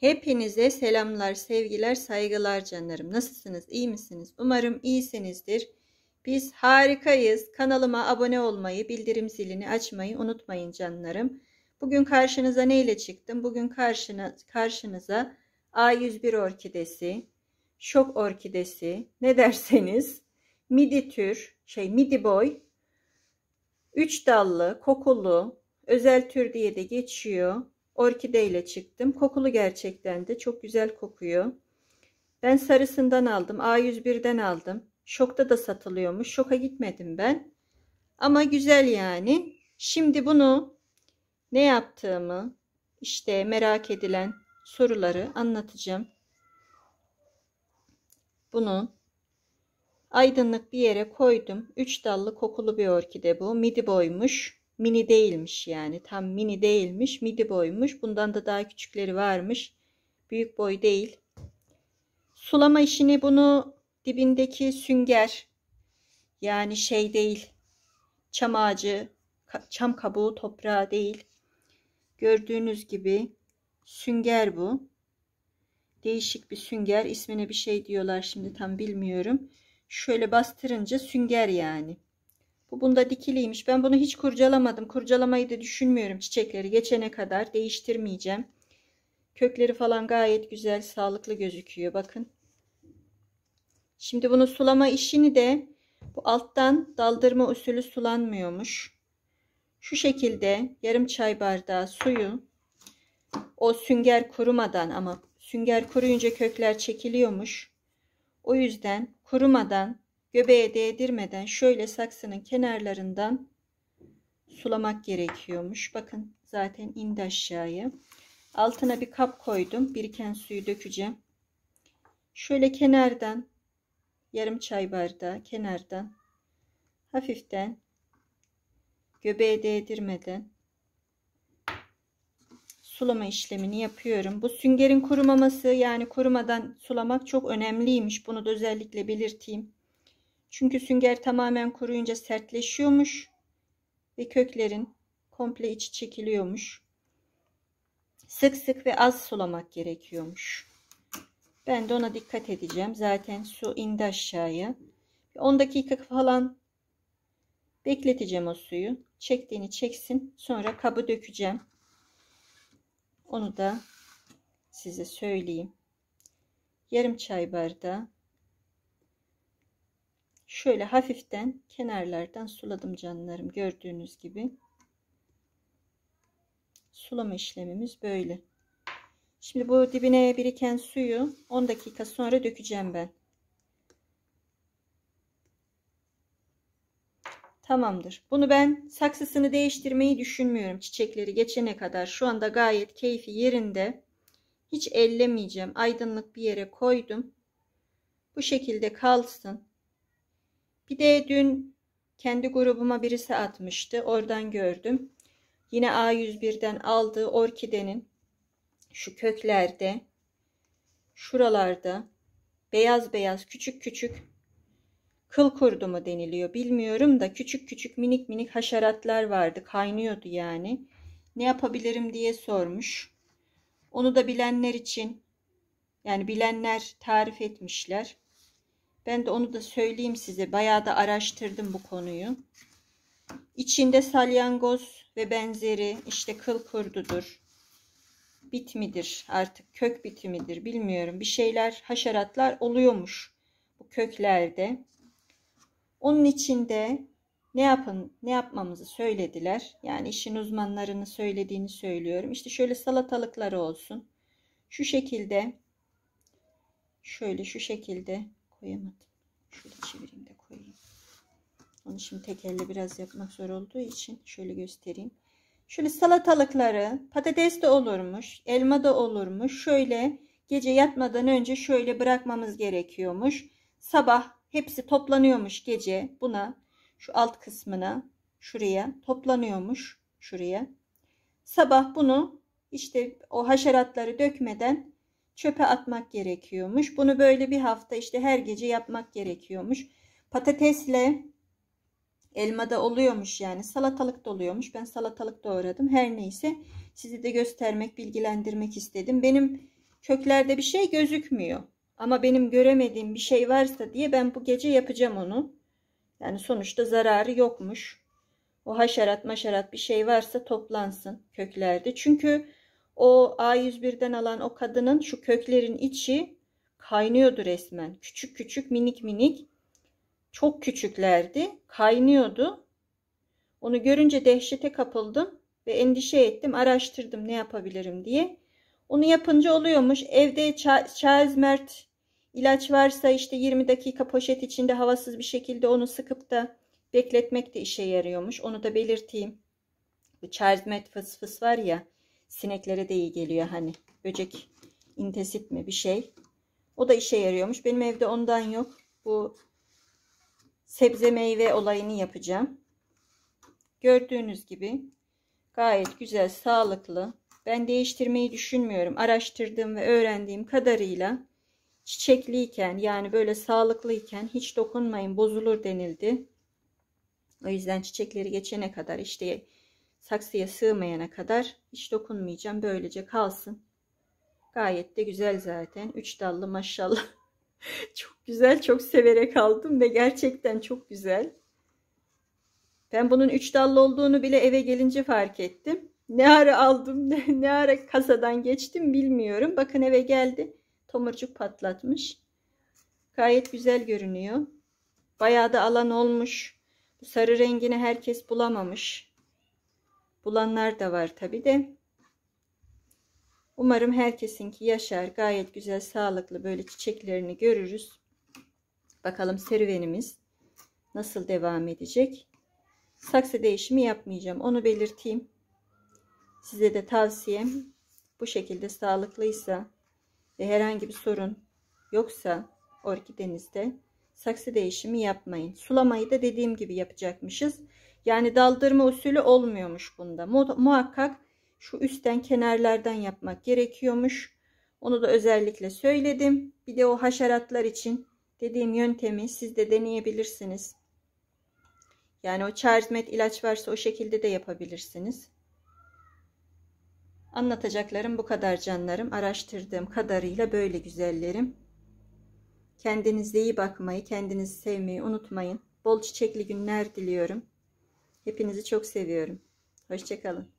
Hepinize selamlar, sevgiler, saygılar canlarım. Nasılsınız? İyi misiniz? Umarım iyisinizdir. Biz harikayız. Kanalıma abone olmayı, bildirim zilini açmayı unutmayın canlarım. Bugün karşınıza neyle çıktım? Bugün karşına, karşınıza A101 orkidesi, şok orkidesi, ne derseniz, midi tür, şey midi boy, üç dallı, kokulu, özel tür diye de geçiyor orkide ile çıktım. Kokulu gerçekten de çok güzel kokuyor. Ben sarısından aldım. A101'den aldım. Şokta da satılıyormuş. Şoka gitmedim ben. Ama güzel yani. Şimdi bunu ne yaptığımı işte merak edilen soruları anlatacağım. Bunu aydınlık bir yere koydum. 3 dallı kokulu bir orkide bu. Midi boymuş mini değilmiş yani. Tam mini değilmiş, midi boymuş. Bundan da daha küçükleri varmış. Büyük boy değil. Sulama işini bunu dibindeki sünger yani şey değil. Çam ağacı, çam kabuğu toprağı değil. Gördüğünüz gibi sünger bu. Değişik bir sünger. ismine bir şey diyorlar şimdi tam bilmiyorum. Şöyle bastırınca sünger yani. Bu bunda dikiliymiş. Ben bunu hiç kurcalamadım. Kurcalamayı da düşünmüyorum çiçekleri geçene kadar. Değiştirmeyeceğim. Kökleri falan gayet güzel, sağlıklı gözüküyor. Bakın. Şimdi bunu sulama işini de bu alttan daldırma usulü sulanmıyormuş. Şu şekilde yarım çay bardağı suyu o sünger kurumadan ama sünger kuruyunca kökler çekiliyormuş. O yüzden kurumadan göbeğe değdirmeden şöyle saksının kenarlarından sulamak gerekiyormuş. Bakın zaten indi aşağıya. Altına bir kap koydum. Biriken suyu dökeceğim. Şöyle kenardan yarım çay bardağı kenardan hafiften göbeğe değdirmeden sulama işlemini yapıyorum. Bu süngerin kurumaması yani kurumadan sulamak çok önemliymiş. Bunu da özellikle belirteyim. Çünkü sünger tamamen kuruyunca sertleşiyormuş ve köklerin komple içi çekiliyormuş. Sık sık ve az sulamak gerekiyormuş. Ben de ona dikkat edeceğim. Zaten su indi aşağıya. 10 dakika falan bekleteceğim o suyu. Çektiğini çeksin. Sonra kabı dökeceğim. Onu da size söyleyeyim. Yarım çay bardağı Şöyle hafiften kenarlardan suladım canlarım gördüğünüz gibi. Sulama işlemimiz böyle. Şimdi bu dibine biriken suyu 10 dakika sonra dökeceğim ben. Tamamdır. Bunu ben saksısını değiştirmeyi düşünmüyorum çiçekleri geçene kadar. Şu anda gayet keyfi yerinde. Hiç ellemeyeceğim. Aydınlık bir yere koydum. Bu şekilde kalsın. Bir de dün kendi grubuma birisi atmıştı. Oradan gördüm. Yine A101'den aldığı orkidenin şu köklerde şuralarda beyaz beyaz küçük küçük kıl kurdu mu deniliyor bilmiyorum da küçük küçük minik minik haşeratlar vardı kaynıyordu yani ne yapabilirim diye sormuş onu da bilenler için yani bilenler tarif etmişler ben de onu da söyleyeyim size. Bayağı da araştırdım bu konuyu. İçinde salyangoz ve benzeri işte kıl kurdudur. Bit midir artık kök biti bilmiyorum. Bir şeyler haşeratlar oluyormuş bu köklerde. Onun içinde ne yapın ne yapmamızı söylediler. Yani işin uzmanlarını söylediğini söylüyorum. İşte şöyle salatalıkları olsun. Şu şekilde şöyle şu şekilde koyamadım. Şöyle çevireyim de koyayım. Onu şimdi tek elle biraz yapmak zor olduğu için şöyle göstereyim. Şöyle salatalıkları patates de olurmuş, elma da olurmuş. Şöyle gece yatmadan önce şöyle bırakmamız gerekiyormuş. Sabah hepsi toplanıyormuş gece buna şu alt kısmına şuraya toplanıyormuş şuraya. Sabah bunu işte o haşeratları dökmeden çöpe atmak gerekiyormuş. Bunu böyle bir hafta işte her gece yapmak gerekiyormuş. Patatesle elma da oluyormuş yani salatalık da oluyormuş. Ben salatalık doğradım. Her neyse sizi de göstermek, bilgilendirmek istedim. Benim köklerde bir şey gözükmüyor. Ama benim göremediğim bir şey varsa diye ben bu gece yapacağım onu. Yani sonuçta zararı yokmuş. O haşerat maşerat bir şey varsa toplansın köklerde. Çünkü o A101'den alan o kadının şu köklerin içi kaynıyordu resmen. Küçük küçük minik minik çok küçüklerdi. Kaynıyordu. Onu görünce dehşete kapıldım ve endişe ettim. Araştırdım ne yapabilirim diye. Onu yapınca oluyormuş. Evde Charles Mert ilaç varsa işte 20 dakika poşet içinde havasız bir şekilde onu sıkıp da bekletmek de işe yarıyormuş. Onu da belirteyim. Bu Charles Mert fıs fıs var ya Sineklere de iyi geliyor hani. Böcek intesit mi bir şey. O da işe yarıyormuş. Benim evde ondan yok. Bu sebze meyve olayını yapacağım. Gördüğünüz gibi gayet güzel, sağlıklı. Ben değiştirmeyi düşünmüyorum. Araştırdığım ve öğrendiğim kadarıyla çiçekliyken yani böyle sağlıklıyken hiç dokunmayın bozulur denildi. O yüzden çiçekleri geçene kadar işte saksıya sığmayana kadar hiç dokunmayacağım. Böylece kalsın. Gayet de güzel zaten. Üç dallı maşallah. çok güzel, çok severek aldım ve gerçekten çok güzel. Ben bunun üç dallı olduğunu bile eve gelince fark ettim. Ne ara aldım, ne, ara kasadan geçtim bilmiyorum. Bakın eve geldi. Tomurcuk patlatmış. Gayet güzel görünüyor. Bayağı da alan olmuş. sarı rengini herkes bulamamış bulanlar da var tabi de. Umarım herkesinki yaşar. Gayet güzel, sağlıklı böyle çiçeklerini görürüz. Bakalım serüvenimiz nasıl devam edecek. Saksı değişimi yapmayacağım. Onu belirteyim. Size de tavsiyem bu şekilde sağlıklıysa ve herhangi bir sorun yoksa orkidenizde saksı değişimi yapmayın. Sulamayı da dediğim gibi yapacakmışız. Yani daldırma usulü olmuyormuş bunda. Muhakkak şu üstten kenarlardan yapmak gerekiyormuş. Onu da özellikle söyledim. Bir de o haşeratlar için dediğim yöntemi siz de deneyebilirsiniz. Yani o çarizmet ilaç varsa o şekilde de yapabilirsiniz. Anlatacaklarım bu kadar canlarım. Araştırdığım kadarıyla böyle güzellerim. Kendinize iyi bakmayı, kendinizi sevmeyi unutmayın. Bol çiçekli günler diliyorum. Hepinizi çok seviyorum. Hoşçakalın.